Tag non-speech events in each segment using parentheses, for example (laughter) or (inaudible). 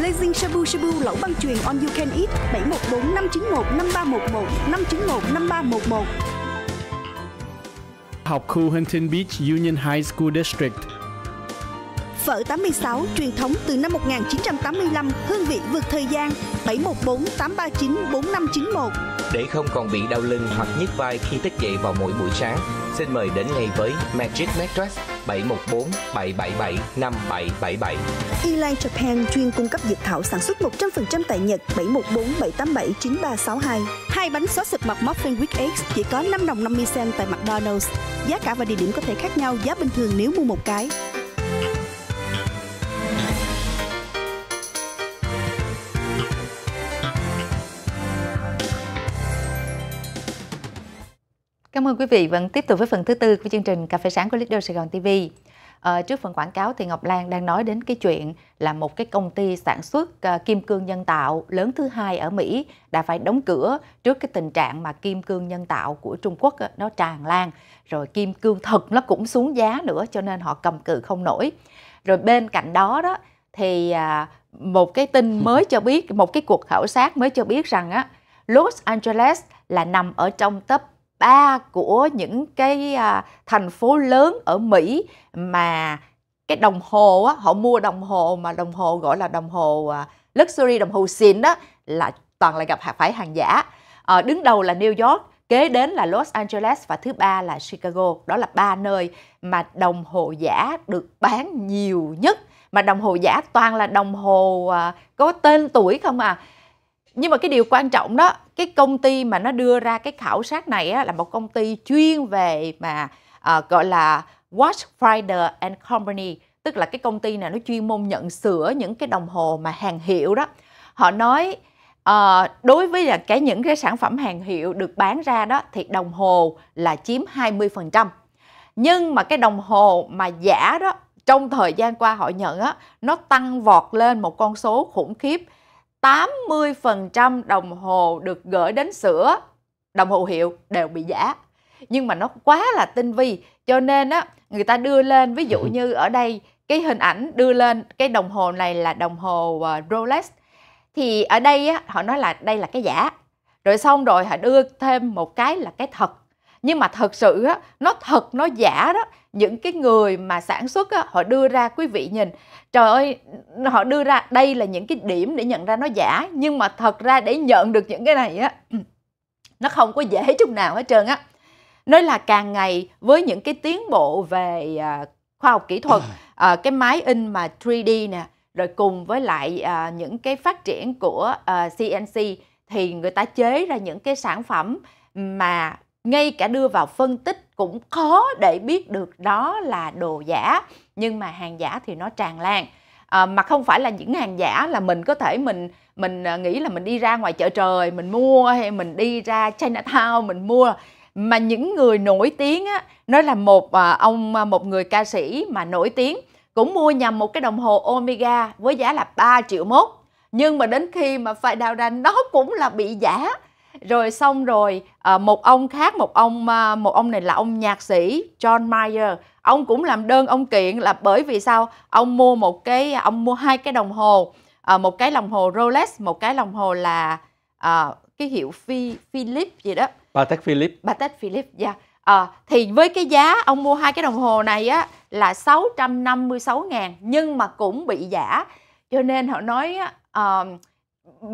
Blazing Shabu Shabu lẩu băng truyền on you can eat 714 591 5311 591 5311 Học khu Huntington Beach Union High School District Phở 86 truyền thống từ năm 1985 hương vị vượt thời gian 714 839 4591 để không còn bị đau lưng hoặc nhức vai khi thức dậy vào mỗi buổi sáng, xin mời đến ngay với Magic Mattress 714 777 5777. Elan Japan chuyên cung cấp dược thảo sản xuất 100% tại Nhật 714 787 9362. Hai bánh xóa sụp mặt Muffin Week X chỉ có 5 đồng 50 cent tại McDonald's. Giá cả và địa điểm có thể khác nhau, giá bình thường nếu mua một cái. Cảm ơn quý vị vẫn vâng, tiếp tục với phần thứ tư của chương trình Cà phê sáng của Leader Sài Gòn TV. À, ờ, trước phần quảng cáo thì Ngọc Lan đang nói đến cái chuyện là một cái công ty sản xuất à, kim cương nhân tạo lớn thứ hai ở Mỹ đã phải đóng cửa trước cái tình trạng mà kim cương nhân tạo của Trung Quốc á, ờ, nó tràn lan rồi kim cương thật nó cũng xuống giá nữa cho nên họ cầm cự không nổi. Rồi bên cạnh đó đó thì à, một cái tin (laughs) mới cho biết một cái cuộc khảo sát mới cho biết rằng á Los Angeles là nằm ở trong top ba của những cái à, thành phố lớn ở Mỹ mà cái đồng hồ á, họ mua đồng hồ mà đồng hồ gọi là đồng hồ à, luxury đồng hồ xịn đó là toàn là gặp phải hàng giả. À, đứng đầu là New York, kế đến là Los Angeles và thứ ba là Chicago. Đó là ba nơi mà đồng hồ giả được bán nhiều nhất mà đồng hồ giả toàn là đồng hồ à, có tên tuổi không à nhưng mà cái điều quan trọng đó cái công ty mà nó đưa ra cái khảo sát này á, là một công ty chuyên về mà à, gọi là Watch Friday and Company tức là cái công ty này nó chuyên môn nhận sửa những cái đồng hồ mà hàng hiệu đó họ nói à, đối với là cái những cái sản phẩm hàng hiệu được bán ra đó thì đồng hồ là chiếm 20% nhưng mà cái đồng hồ mà giả đó trong thời gian qua họ nhận á nó tăng vọt lên một con số khủng khiếp 80% đồng hồ được gửi đến sửa đồng hồ hiệu đều bị giả nhưng mà nó quá là tinh vi cho nên á người ta đưa lên ví dụ (laughs) như ở đây cái hình ảnh đưa lên cái đồng hồ này là đồng hồ ờ, Rolex thì ở đây á, họ nói là đây là cái giả rồi xong rồi họ đưa thêm một cái là cái thật nhưng mà thật sự á, nó thật nó giả đó những cái người mà sản xuất á, họ đưa ra quý vị nhìn trời ơi họ đưa ra đây là những cái điểm để nhận ra nó giả nhưng mà thật ra để nhận được những cái này á nó không có dễ chút nào hết trơn á nói là càng ngày với những cái tiến bộ về à, khoa học kỹ thuật à, cái máy in mà 3D nè rồi cùng với lại à, những cái phát triển của CNC thì người ta chế ra những cái sản phẩm mà ngay cả đưa vào phân tích cũng khó để biết được đó là đồ giả nhưng mà hàng giả thì nó tràn lan à, mà không phải là những hàng giả là mình có thể mình mình à, nghĩ là mình đi ra ngoài chợ trời mình mua hay mình đi ra Chinatown mình mua mà những người nổi tiếng á nói là một à, ông à, một người ca sĩ mà nổi tiếng cũng mua nhầm một cái đồng hồ Omega với giá là 3 triệu mốt nhưng mà đến khi mà phải đào ra nó cũng là bị giả rồi xong rồi ờ, một ông khác một ông ờ, một ông này là ông nhạc sĩ John Mayer ông cũng làm đơn ông kiện là bởi vì sao ông mua một cái ông mua hai cái đồng hồ ờ, một cái đồng hồ Rolex một cái đồng hồ là cái hiệu Phi, Philip gì đó Patek Philip Patek Philip yeah. Dạ. à, thì với cái giá ông mua hai cái đồng hồ này á là 656 ngàn nhưng mà cũng bị giả cho nên họ nói uh,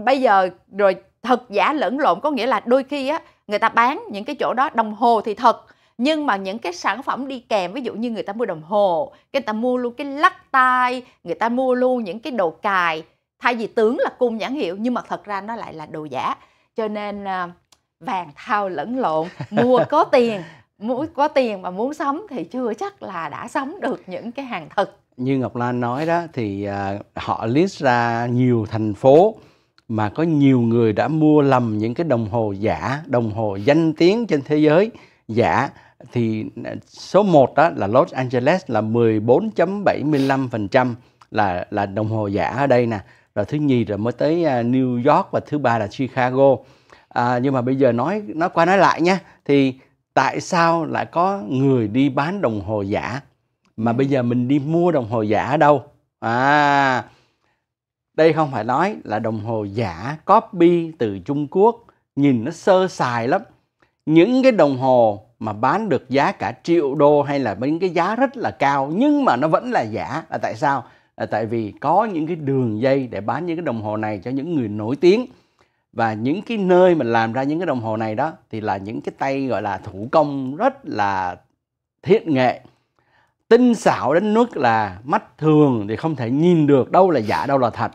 bây giờ rồi thật giả lẫn lộn có nghĩa là đôi khi á người ta bán những cái chỗ đó đồng hồ thì thật nhưng mà những cái sản phẩm đi kèm ví dụ như người ta mua đồng hồ người ta mua luôn cái lắc tai người ta mua luôn những cái đồ cài thay vì tướng là cung nhãn hiệu nhưng mà thật ra nó lại là đồ giả cho nên à, vàng thao lẫn lộn mua có (laughs) tiền muốn có tiền mà muốn sắm thì chưa chắc là đã sắm được những cái hàng thật như ngọc lan nói đó thì à, họ list ra nhiều thành phố mà có nhiều người đã mua lầm những cái đồng hồ giả, đồng hồ danh tiếng trên thế giới giả thì à, số 1 đó là Los Angeles là 14.75% là là đồng hồ giả ở đây nè. Rồi thứ nhì rồi mới tới à, New York và thứ ba là Chicago. À, nhưng mà bây giờ nói nói qua nói lại nha thì tại sao lại có người đi bán đồng hồ giả mà bây giờ mình đi mua đồng hồ giả ở đâu? À đây không phải nói là đồng hồ giả copy từ Trung Quốc nhìn nó sơ sài lắm những cái đồng hồ mà bán được giá cả triệu đô hay là những cái giá rất là cao nhưng mà nó vẫn là giả là tại sao là tại vì có những cái đường dây để bán những cái đồng hồ này cho những người nổi tiếng và những cái nơi mà làm ra những cái đồng hồ này đó thì là những cái tay gọi là thủ công rất là thiện nghệ tinh xảo đến mức là mắt thường thì không thể nhìn được đâu là giả đâu là thật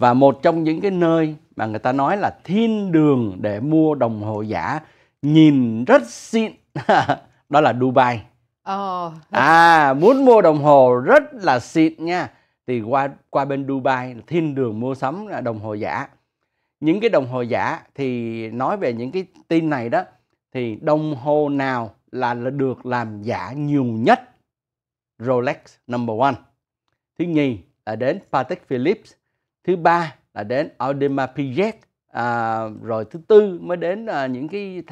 và một trong những cái nơi mà người ta nói là thiên đường để mua đồng hồ giả nhìn rất xịn (laughs) đó là Dubai oh. à muốn mua đồng hồ rất là xịn nha thì qua qua bên Dubai thiên đường mua sắm đồng hồ giả những cái đồng hồ giả thì nói về những cái tin này đó thì đồng hồ nào là được làm giả nhiều nhất Rolex number one thứ nhì là đến Patek Philippe thứ ba là đến Audemars-Piguet à, rồi thứ tư mới đến à, những cái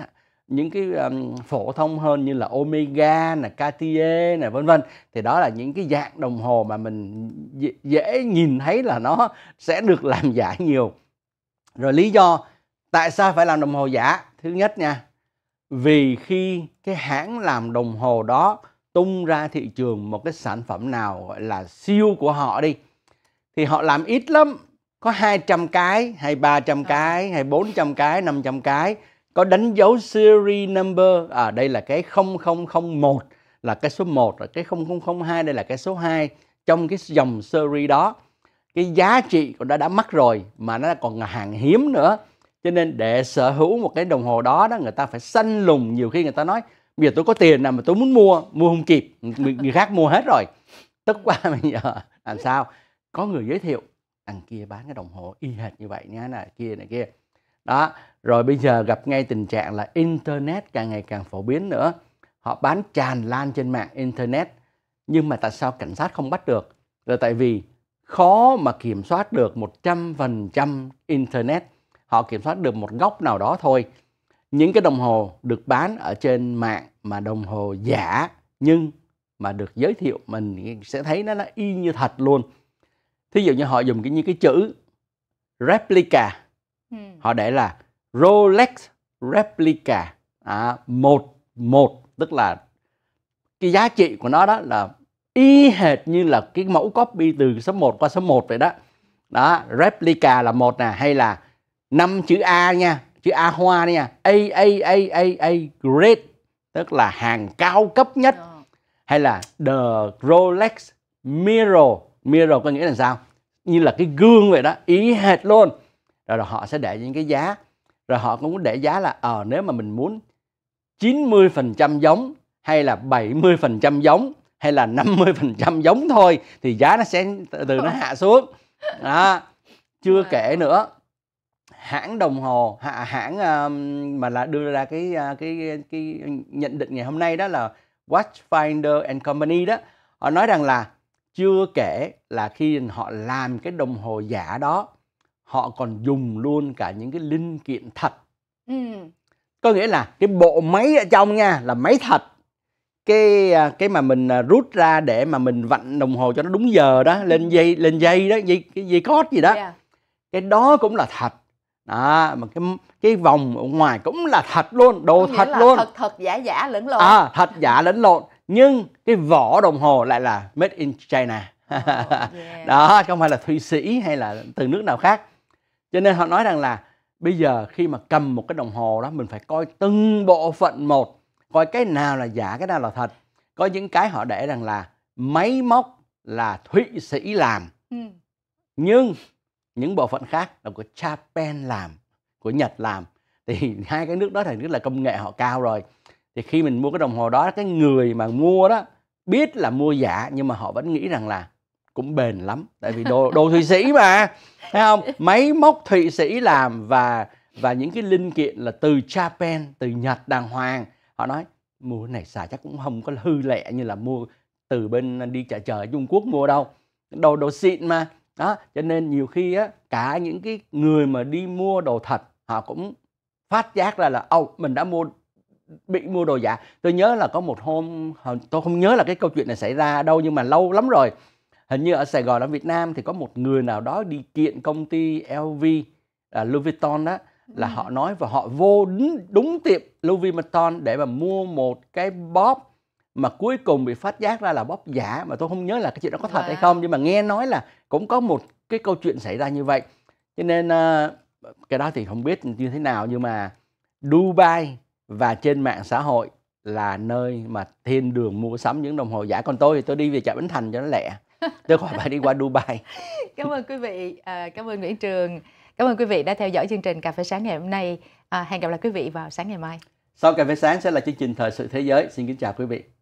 những cái um, phổ thông hơn như là Omega là Cartier này vân vân thì đó là những cái dạng đồng hồ mà mình dễ nhìn thấy là nó sẽ được làm (laughs) giả nhiều rồi lý do tại sao phải làm đồng hồ giả thứ nhất nha vì khi cái hãng làm đồng hồ đó tung ra thị trường một cái sản phẩm nào gọi là siêu của họ đi thì họ làm ít lắm có 200 cái hay 300 dạ. cái hay 400 cái 500 cái có đánh dấu series number à đây là cái 0001 là cái số 1 là cái 0002 đây là cái số 2 trong cái dòng series đó cái giá trị của đã đã mắc rồi mà nó còn hàng hiếm nữa cho nên để sở hữu một cái đồng hồ đó đó người ta phải săn lùng nhiều khi người ta nói bây giờ tôi có tiền nào mà tôi muốn mua mua không kịp người, người khác mua hết rồi tức quá (laughs) bây giờ làm sao có người giới thiệu thằng kia bán cái đồng hồ y hệt như vậy nha này kia này kia đó rồi bây giờ gặp ngay tình trạng là internet càng ngày càng phổ biến nữa họ bán tràn lan trên mạng internet nhưng mà tại sao cảnh sát không bắt được là tại vì khó mà kiểm soát được 100% internet họ kiểm soát được một góc nào đó thôi những cái đồng hồ được bán ở trên mạng mà đồng hồ giả nhưng mà được giới thiệu mình sẽ thấy nó, là y như thật luôn thí dụ như họ dùng cái như cái chữ replica ừ. họ để là Rolex replica à, một một tức là cái giá trị của nó đó là y hệt như là cái mẫu copy từ số 1 qua số 1 vậy đó đó replica là một nè hay là năm chữ A nha chữ A hoa nha A A A A A great tức là hàng cao cấp nhất hay là the Rolex Mirror mirror có nghĩa là sao như là cái gương vậy đó ý hệt luôn rồi, rồi họ sẽ để những cái giá rồi họ cũng để giá là ờ à, nếu mà mình muốn 90% giống hay là 70% giống hay là 50% giống thôi thì giá nó sẽ từ, từ nó hạ xuống đó chưa kể nữa hãng đồng hồ hãng ờ, mà là đưa ra cái ờ, cái cái nhận định ngày hôm nay đó là Watchfinder and Company đó họ nói rằng là chưa kể là khi họ làm cái đồng hồ giả đó họ còn dùng luôn cả những cái linh kiện thật ừ. có nghĩa là cái bộ máy ở trong nha là máy thật cái à, cái mà mình à, rút ra để mà mình vặn đồng hồ cho nó đúng giờ đó ừ. lên dây lên dây đó dây cái dây cót gì đó yeah. cái đó cũng là thật đó mà cái cái vòng ở ngoài cũng là thật luôn đồ thật luôn thật thật giả giả lẫn lộn à thật giả lẫn lộn nhưng cái vỏ đồng hồ lại là made in China oh, (laughs) yeah. đó không phải là Thụy Sĩ hay là từ nước nào khác cho nên họ nói rằng là bây giờ khi mà cầm một cái đồng hồ đó mình phải coi từng bộ phận một coi cái nào là giả cái nào là thật có những cái họ để rằng là máy móc là Thụy Sĩ làm ừ. nhưng những bộ phận khác là của Japan làm của Nhật làm thì hai cái nước đó thì rất là công nghệ họ cao rồi thì khi mình mua cái đồng hồ đó cái người mà mua đó biết là mua giả nhưng mà họ vẫn nghĩ rằng là cũng bền lắm tại vì đồ (laughs) đồ thụy sĩ mà thấy không máy móc thụy sĩ làm và và những cái linh kiện là từ Japan từ Nhật đàng hoàng họ nói mua này xài chắc cũng không có hư lẹ như là mua từ bên đi chợ chợ Trung Quốc mua đâu đồ đồ xịn mà đó cho nên nhiều khi á cả những cái người mà đi mua đồ thật họ cũng phát giác ra là ô mình đã mua bị mua đồ giả tôi nhớ là có một hôm tôi không nhớ là cái câu chuyện này xảy ra đâu nhưng mà lâu lắm rồi hình như ở Sài Gòn ở Việt Nam thì có một người nào đó đi kiện công ty LV à, Louis Vuitton đó là ừ. họ nói và họ vô đúng, đúng tiệm Louis Vuitton để mà mua một cái bóp mà cuối cùng bị phát giác ra là bóp giả mà tôi không nhớ là cái chuyện đó có thật wow. hay không nhưng mà nghe nói là cũng có một cái câu chuyện xảy ra như vậy cho nên uh, cái đó thì không biết như thế nào nhưng mà Dubai và trên mạng xã hội là nơi mà thiên đường mua sắm những đồng hồ giả còn tôi thì tôi đi về chợ bến thành cho nó lẹ (laughs) tôi khỏi phải đi qua dubai (laughs) cảm ơn quý vị à, cảm ơn nguyễn trường cảm ơn quý vị đã theo dõi chương trình cà phê sáng ngày hôm nay à, hẹn gặp lại quý vị vào sáng ngày mai sau cà phê sáng sẽ là chương trình thời sự thế giới xin kính chào quý vị